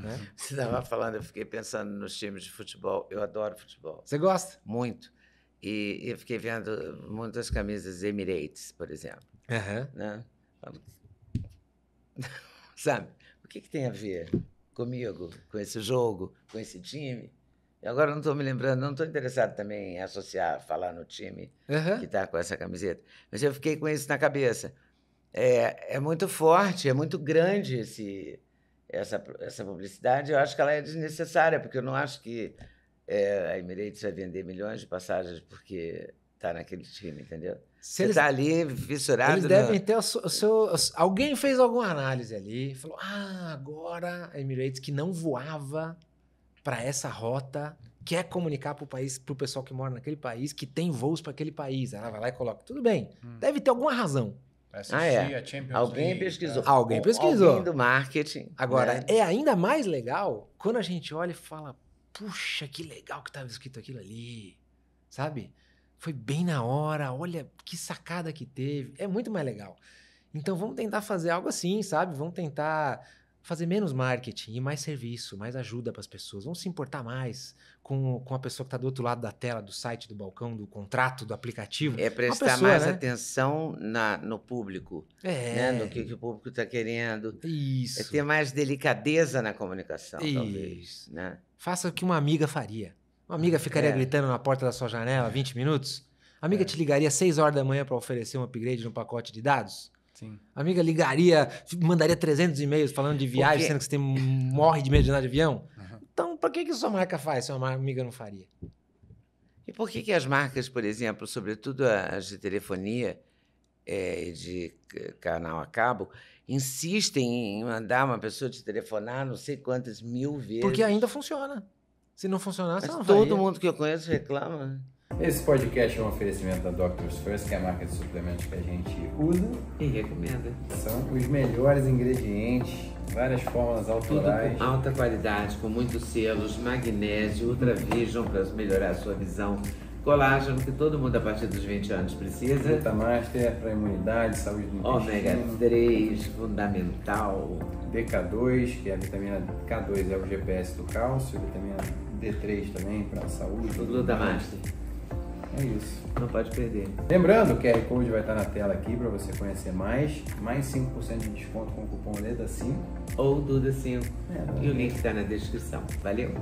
Né? Você estava falando, eu fiquei pensando nos times de futebol. Eu adoro futebol. Você gosta? Muito. E eu fiquei vendo muitas camisas Emirates, por exemplo. Uhum. Né? Sabe? O que, que tem a ver comigo, com esse jogo, com esse time? E agora não estou me lembrando, não estou interessado também em associar, falar no time uhum. que está com essa camiseta. Mas eu fiquei com isso na cabeça. É, é muito forte, é muito grande esse, essa, essa publicidade, eu acho que ela é desnecessária, porque eu não acho que é, a Emirates vai vender milhões de passagens porque está naquele time, entendeu? Se Você tá ali fissurado. Eles devem no... ter o seu, o seu, Alguém fez alguma análise ali, falou: ah, agora a Emirates que não voava para essa rota quer comunicar para o país, para o pessoal que mora naquele país, que tem voos para aquele país. Ela vai lá e coloca. Tudo bem. Hum. Deve ter alguma razão ah, é. Alguém League, pesquisou. Tá? Alguém pesquisou. Alguém do marketing. Agora, né? é ainda mais legal quando a gente olha e fala: puxa, que legal que estava escrito aquilo ali. Sabe? Foi bem na hora, olha que sacada que teve. É muito mais legal. Então vamos tentar fazer algo assim, sabe? Vamos tentar fazer menos marketing e mais serviço, mais ajuda para as pessoas. Vão se importar mais com, com a pessoa que está do outro lado da tela, do site, do balcão, do contrato, do aplicativo. É prestar pessoa, mais né? atenção na, no público, né? é. né? no que, que o público está querendo. Isso. É ter mais delicadeza na comunicação, Isso. talvez. Né? Faça o que uma amiga faria. Uma amiga ficaria é. gritando na porta da sua janela 20 minutos? A amiga é. te ligaria às 6 horas da manhã para oferecer um upgrade no pacote de dados? Sim. Amiga ligaria, mandaria 300 e-mails falando de viagem, sendo que você tem, morre de medo de andar de avião. Uhum. Então, para que, que sua marca faz se uma amiga não faria? E por que, que as marcas, por exemplo, sobretudo as de telefonia e é, de canal a cabo, insistem em mandar uma pessoa te telefonar não sei quantas mil vezes? Porque ainda funciona. Se não funcionasse Mas não todo faria. mundo que eu conheço reclama. Esse podcast é um oferecimento da Doctors First, que é a marca de suplementos que a gente usa e recomenda. São os melhores ingredientes, várias fórmulas autorais. Tudo com alta qualidade, com muitos selos, magnésio, ultravision para melhorar a sua visão colágeno que todo mundo a partir dos 20 anos precisa. Vitamaster para imunidade, saúde do intestino. Ômega 3, fundamental. DK2, que é a vitamina K2 é o GPS do cálcio, vitamina D3 também para a saúde. Glutamaster. É isso. Não pode perder. Lembrando, o QR Code vai estar na tela aqui para você conhecer mais. Mais 5% de desconto com o cupom DEDA5. Ou DUDA5. É, e o link está na descrição. Valeu!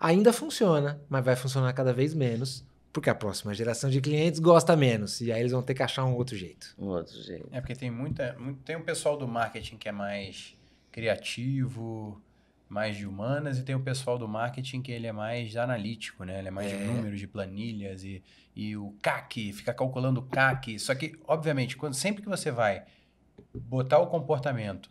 Ainda funciona, mas vai funcionar cada vez menos porque a próxima geração de clientes gosta menos. E aí eles vão ter que achar um outro jeito. Um outro jeito. É porque tem muita. tem o um pessoal do marketing que é mais criativo, mais de humanas e tem o pessoal do marketing que ele é mais analítico, né? Ele é mais é. de números, de planilhas e, e o CAC, fica calculando o CAC. Só que, obviamente, quando sempre que você vai botar o comportamento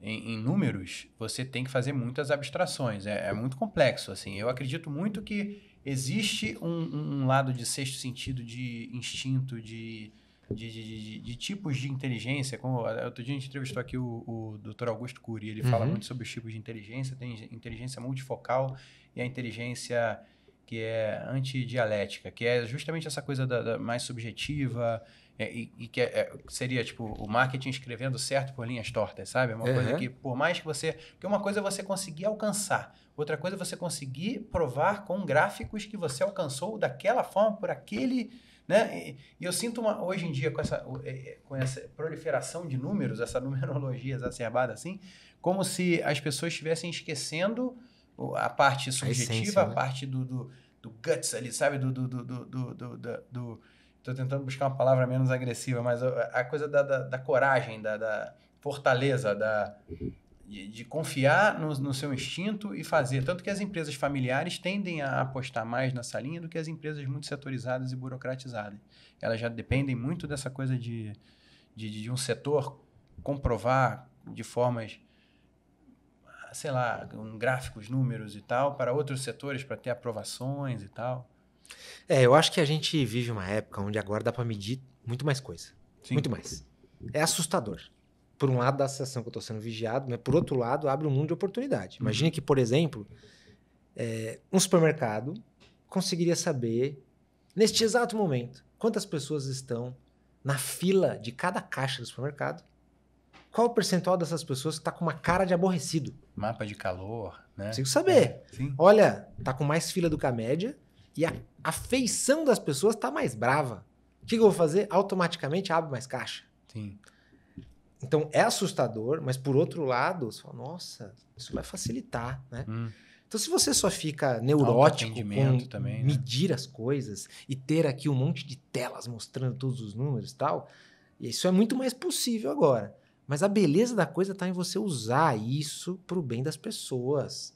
em, em números, você tem que fazer muitas abstrações. É, é, muito complexo, assim. Eu acredito muito que existe um, um, um lado de sexto sentido, de instinto, de de, de, de, tipos de inteligência. Como eh, outro dia a gente entrevistou aqui o, o Dr. Augusto Cury, ele uhum. fala muito sobre os tipos de inteligência. Tem inteligência multifocal e a inteligência que é antidialética, que é justamente essa coisa da, da mais subjetiva é, e, e, que é, é seria tipo o marketing escrevendo certo por linhas tortas, sabe? É uma uhum. coisa que por mais que você, porque uma coisa é você conseguir alcançar, outra coisa é você conseguir provar com gráficos que você alcançou daquela forma por aquele né? E, e eu sinto uma, hoje em dia, com essa, é, é, com essa proliferação de números, essa numerologia exacerbada assim, como se as pessoas estivessem esquecendo a parte subjetiva, a, essência, né? a parte do, do, do, guts ali, sabe? Do, do, do, do, do, do, do Tô tentando buscar uma palavra menos agressiva, mas a, a coisa da, da, da coragem, da, da fortaleza, da, uhum de, de confiar no, no, seu instinto e fazer. Tanto que as empresas familiares tendem a apostar mais nessa linha do que as empresas muito setorizadas e burocratizadas. Elas já dependem muito dessa coisa de, de, de um setor comprovar de formas sei lá, um gráficos, números e tal, para outros setores, para ter aprovações e tal. É, eu acho que a gente vive uma época onde agora dá para medir muito mais coisa. Sim. Muito mais. É assustador por um lado, dá a sensação que eu estou sendo vigiado, mas por outro lado, abre um mundo de oportunidade. Uhum. Imagina que, por exemplo, é, um supermercado conseguiria saber, neste exato momento, quantas pessoas estão na fila de cada caixa do supermercado, qual o percentual dessas pessoas que está com uma cara de aborrecido. Mapa de calor, né? Consigo saber. É, Olha, está com mais fila do que a média e a, feição das pessoas está mais brava. O que, que eu vou fazer? Automaticamente abre mais caixa. Sim. Então é assustador, mas por outro lado, você fala, nossa, isso vai facilitar, né? Hum. Então, se você só fica neurótico com também, né? medir as coisas e ter aqui um monte de telas mostrando todos os números e tal, isso é muito mais possível agora. Mas a beleza da coisa está em você usar isso para o bem das pessoas,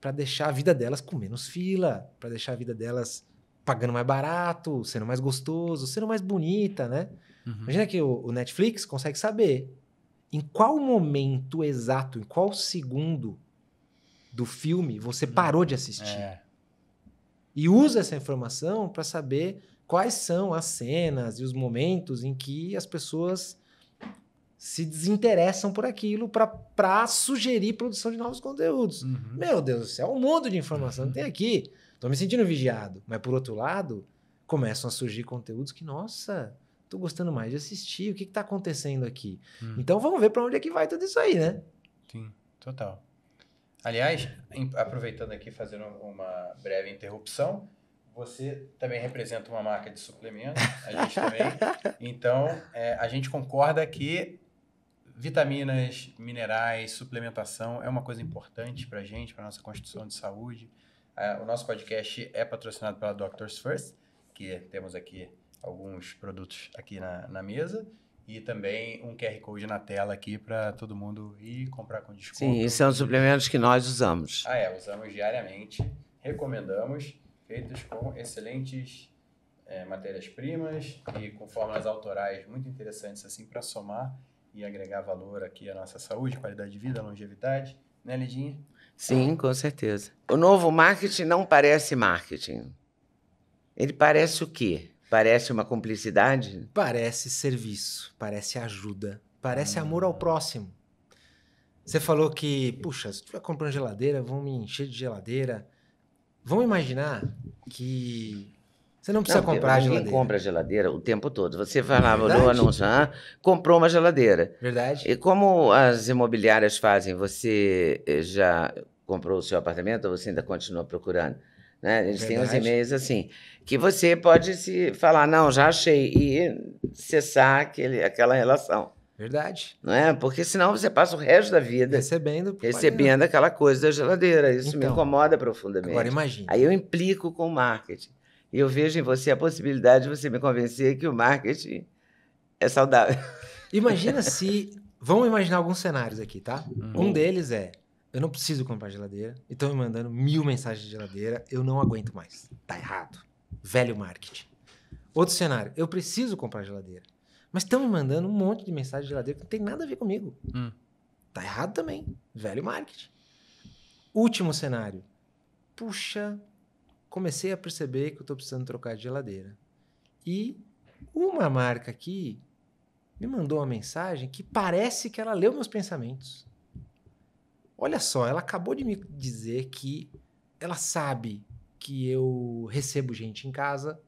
para deixar a vida delas com menos fila, para deixar a vida delas pagando mais barato, sendo mais gostoso, sendo mais bonita, né? Uhum. Imagina que o Netflix consegue saber em qual momento exato, em qual segundo do filme você hum, parou de assistir? É. E usa essa informação para saber quais são as cenas e os momentos em que as pessoas se desinteressam por aquilo para sugerir produção de novos conteúdos. Uhum. Meu Deus do céu, um mundo de informação uhum. tem aqui. Estou me sentindo vigiado. Mas, por outro lado, começam a surgir conteúdos que, nossa, tô gostando mais de assistir, o que, que tá acontecendo aqui? Hum. Então vamos ver para onde é que vai tudo isso aí, né? Sim, total. Aliás, aproveitando aqui, fazendo uma breve interrupção, você também representa uma marca de suplemento a gente também. Então, é, a gente concorda que vitaminas, minerais, suplementação é uma coisa importante para a gente, para nossa construção de saúde. É, o nosso podcast é patrocinado pela Doctors First, que temos aqui alguns produtos aqui na, na mesa e também um QR Code na tela aqui para todo mundo ir comprar com desconto. Sim, esses é são suplementos que nós usamos. Ah, é, usamos diariamente, recomendamos, feitos com excelentes é, matérias-primas e com fórmulas autorais muito interessantes assim para somar e agregar valor aqui à nossa saúde, qualidade de vida, longevidade, né, Lidinha? Sim, com certeza. O novo marketing não parece marketing. Ele parece o quê? Parece uma cumplicidade? Parece serviço, parece ajuda, parece ah. amor ao próximo. Você falou que, puxa, se estiver comprando geladeira, vão me encher de geladeira. Vamos imaginar que você não precisa não, comprar ninguém geladeira. compra geladeira o tempo todo. Você falava no anúncio, ah, comprou uma geladeira. Verdade. E como as imobiliárias fazem? Você eh, já comprou o seu apartamento ou você ainda continua procurando? Né? Eles Verdade. têm uns e-mails assim, que você pode se falar, não, já achei, e cessar aquele, aquela relação. Verdade. Não é? Porque senão você passa o resto da vida recebendo, recebendo aquela coisa da geladeira. Isso então, me incomoda profundamente. Agora imagina. Aí eu implico com o marketing. E eu vejo em você a possibilidade de você me convencer que o marketing é saudável. Imagina se. Vamos imaginar alguns cenários aqui, tá? Hum. Um deles é eu não preciso comprar geladeira, e estão me mandando mil mensagens de geladeira, eu não aguento mais. Tá errado. Velho marketing. Outro cenário, eu preciso comprar geladeira, mas estão me mandando um monte de mensagem de geladeira que não tem nada a ver comigo. Hum. Tá errado também. Velho marketing. Último cenário, puxa, comecei a perceber que eu estou precisando trocar de geladeira. E uma marca aqui me mandou uma mensagem que parece que ela leu meus pensamentos. Olha só, ela acabou de me dizer que ela sabe que eu recebo gente em casa,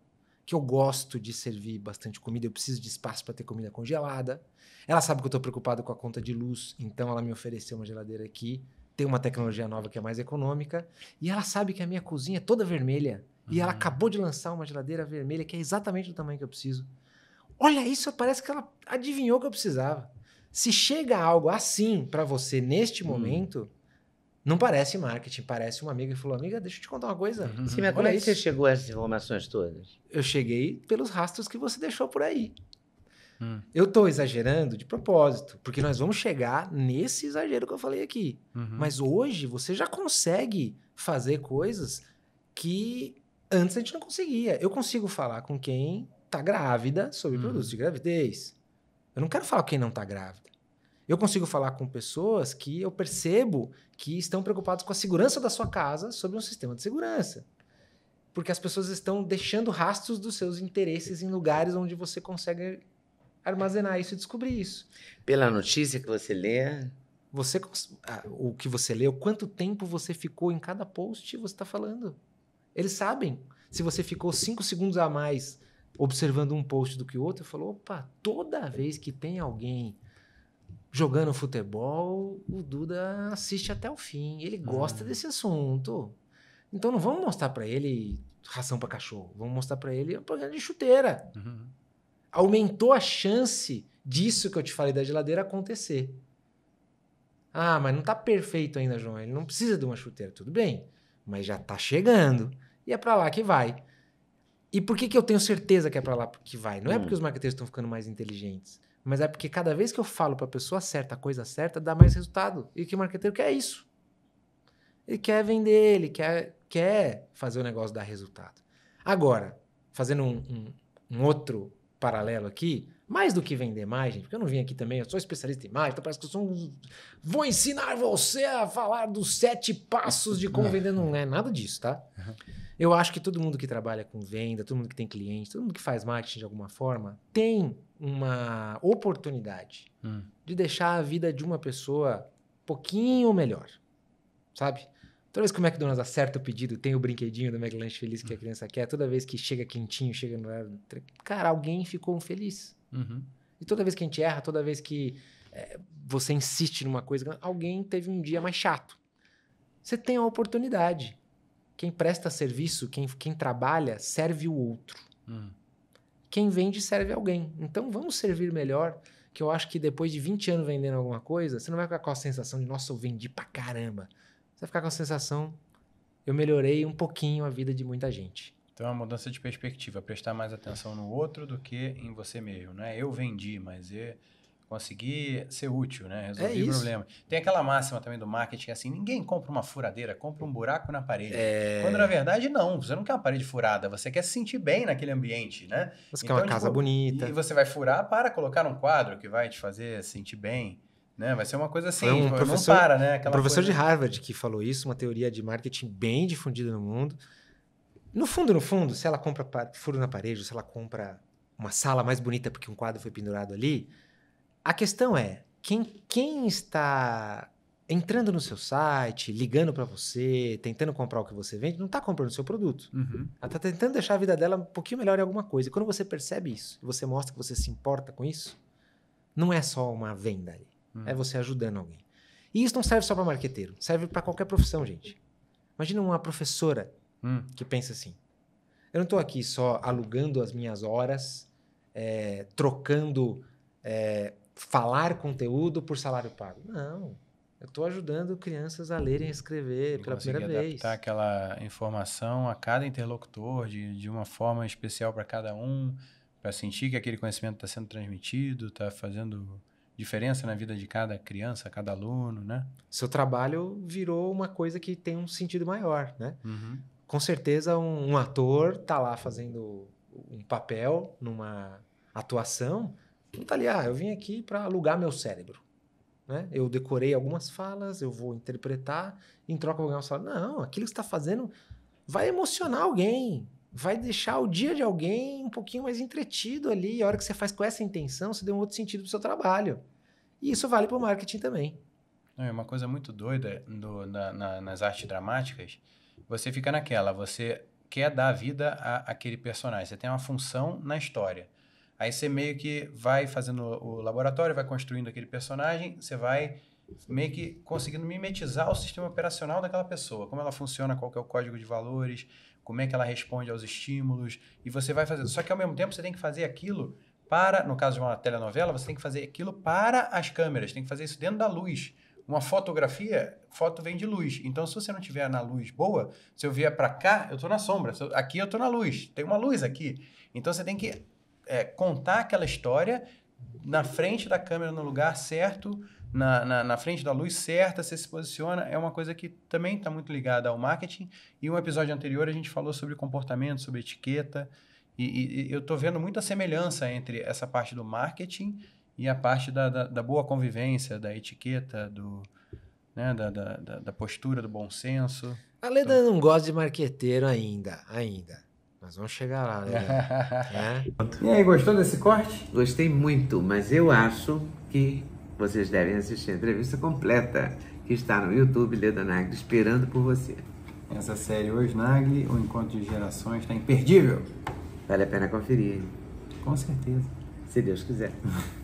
que eu gosto de servir bastante comida, eu preciso de espaço para ter comida congelada. Ela sabe que eu estou preocupado com a conta de luz, então ela me ofereceu uma geladeira aqui. Tem uma tecnologia nova que é mais econômica. E ela sabe que a minha cozinha é toda vermelha. Uhum. E ela uhum. acabou de lançar uma geladeira vermelha que é exatamente do tamanho que eu preciso. Olha isso, parece que ela adivinhou que eu precisava. Se chega algo assim para você neste hum. momento, não parece marketing, parece uma amiga que falou: Amiga, deixa eu te contar uma coisa. Sim, mas como é que você chegou a essas informações todas? Eu cheguei pelos rastros que você deixou por aí. Hum. Eu estou exagerando de propósito, porque nós vamos chegar nesse exagero que eu falei aqui. Uhum. Mas hoje você já consegue fazer coisas que antes a gente não conseguia. Eu consigo falar com quem está grávida sobre uhum. produtos de gravidez. Eu não quero falar com quem não está grávida. Eu consigo falar com pessoas que eu percebo que estão preocupadas com a segurança da sua casa sobre um sistema de segurança. Porque as pessoas estão deixando rastros dos seus interesses em lugares onde você consegue armazenar isso e descobrir isso. Pela notícia que você lê. Você, ah, o que você leu, quanto tempo você ficou em cada post você está falando. Eles sabem. Se você ficou cinco segundos a mais observando um post do que o outro, falou: opa, toda vez que tem alguém jogando futebol, o Duda assiste até o fim. Ele gosta ah. desse assunto. Então não vamos mostrar para ele ração para cachorro, vamos mostrar para ele um programa de chuteira. Uhum. Aumentou a chance disso que eu te falei da geladeira acontecer. Ah, mas não tá perfeito ainda, João. Ele não precisa de uma chuteira, tudo bem, mas já tá chegando. E é para lá que vai. E por que, que eu tenho certeza que é para lá que vai? Não hum. é porque hum. os marketeiros estão ficando mais inteligentes, mas é porque cada vez que eu falo para a pessoa certa, a coisa certa, dá mais resultado. E que o marqueteiro quer é isso. Ele quer vender, ele quer, quer fazer o negócio dar resultado. Agora, fazendo um, um, um outro paralelo aqui, mais do que vender mais, gente, porque eu não vim aqui também, eu sou especialista em imagem, então parece que eu sou um. Vou ensinar você a falar dos sete passos de como vender. Não é né, nada disso, tá? Eu acho que todo mundo que trabalha com venda, todo mundo que tem cliente, todo mundo que faz marketing de alguma forma, tem uma oportunidade hum. de deixar a vida de uma pessoa um pouquinho melhor, sabe? Toda vez que o McDonald's acerta o pedido, tem o brinquedinho do McLanche Feliz que a hum. criança quer, toda vez que chega quentinho, chega no... Cara, alguém ficou feliz. Uhum. E toda vez que a gente erra, toda vez que é, você insiste numa coisa, alguém teve um dia mais chato. Você tem a oportunidade. Quem presta serviço, quem, quem trabalha, serve o outro. Uhum. Quem vende, serve alguém. Então vamos servir melhor que eu acho que depois de 20 anos vendendo alguma coisa, você não vai ficar com a sensação de, nossa, eu vendi pra caramba. Você vai ficar com a sensação, eu melhorei um pouquinho a vida de muita gente. Então é uma mudança de perspectiva, prestar mais atenção no outro do que em você mesmo, né? Eu vendi, mas eu consegui ser útil, né? Resolvi é o problema. Tem aquela máxima também do marketing, assim, ninguém compra uma furadeira, compra um buraco na parede. É... Quando na verdade não, você não quer uma parede furada, você quer se sentir bem naquele ambiente, né? Você então, quer uma tipo, casa bonita. E você vai furar para colocar um quadro que vai te fazer sentir bem. Né? Vai ser uma coisa assim, um professor, não para, né? um professor coisa... de Harvard que falou isso, uma teoria de marketing bem difundida no mundo. No fundo, no fundo, se ela compra furo na parede, ou se ela compra uma sala mais bonita porque um quadro foi pendurado ali, a questão é quem, quem está entrando no seu site, ligando para você, tentando comprar o que você vende, não está comprando o seu produto. Uhum. Ela está tentando deixar a vida dela um pouquinho melhor em alguma coisa. E quando você percebe isso, você mostra que você se importa com isso, não é só uma venda ali. Uhum. É você ajudando alguém. E isso não serve só para marqueteiro, serve para qualquer profissão, gente. Imagina uma professora hum. que pensa assim: eu não estou aqui só alugando as minhas horas, é, trocando é, falar conteúdo por salário pago. Não. Eu estou ajudando crianças a lerem e escrever pela primeira adaptar vez. adaptar aquela informação a cada interlocutor de, de uma forma especial para cada um, para sentir que aquele conhecimento está sendo transmitido, está fazendo diferença na vida de cada criança, cada aluno, né? Seu trabalho virou uma coisa que tem um sentido maior, né? Uhum com certeza um, um, ator tá lá fazendo um papel numa atuação, não tá ali, ah, eu vim aqui para alugar meu cérebro. Né? Eu decorei algumas falas, eu vou interpretar, em troca eu vou ganhar um salário. Não, aquilo que está fazendo vai emocionar alguém, vai deixar o dia de alguém um pouquinho mais entretido ali. E a hora que você faz com essa intenção, você deu um outro sentido para o seu trabalho. E isso vale para o marketing também. É uma coisa muito doida do, na, na, nas artes dramáticas você fica naquela, você quer dar vida a aquele personagem, você tem uma função na história. Aí você meio que vai fazendo o laboratório, vai construindo aquele personagem, você vai meio que conseguindo mimetizar o sistema operacional daquela pessoa, como ela funciona, qual é o código de valores, como é que ela responde aos estímulos, e você vai fazendo. Só que ao mesmo tempo você tem que fazer aquilo para, no caso de uma telenovela, você tem que fazer aquilo para as câmeras, tem que fazer isso dentro da luz uma fotografia, foto vem de luz. Então, se você não tiver na luz boa, se eu vier para cá, eu estou na sombra. Eu, aqui eu estou na luz. Tem uma luz aqui. Então, você tem que é, contar aquela história na frente da câmera, no lugar certo, na, na, na, frente da luz certa, você se posiciona. É uma coisa que também está muito ligada ao marketing. E um episódio anterior a gente falou sobre comportamento, sobre etiqueta. E, e eu estou vendo muita semelhança entre essa parte do marketing e a parte da, da, da boa convivência, da etiqueta, do, né, da, da, da, postura, do bom senso. A Leda então... não gosta de marqueteiro ainda, ainda. Mas vamos chegar lá, né? é. E aí, gostou desse corte? Gostei muito, mas eu acho que vocês devem assistir a entrevista completa que está no YouTube Leda Nagli esperando por você. Essa série hoje, Nagli, o Encontro de Gerações, está imperdível. Vale a pena conferir. Com certeza. Se Deus quiser.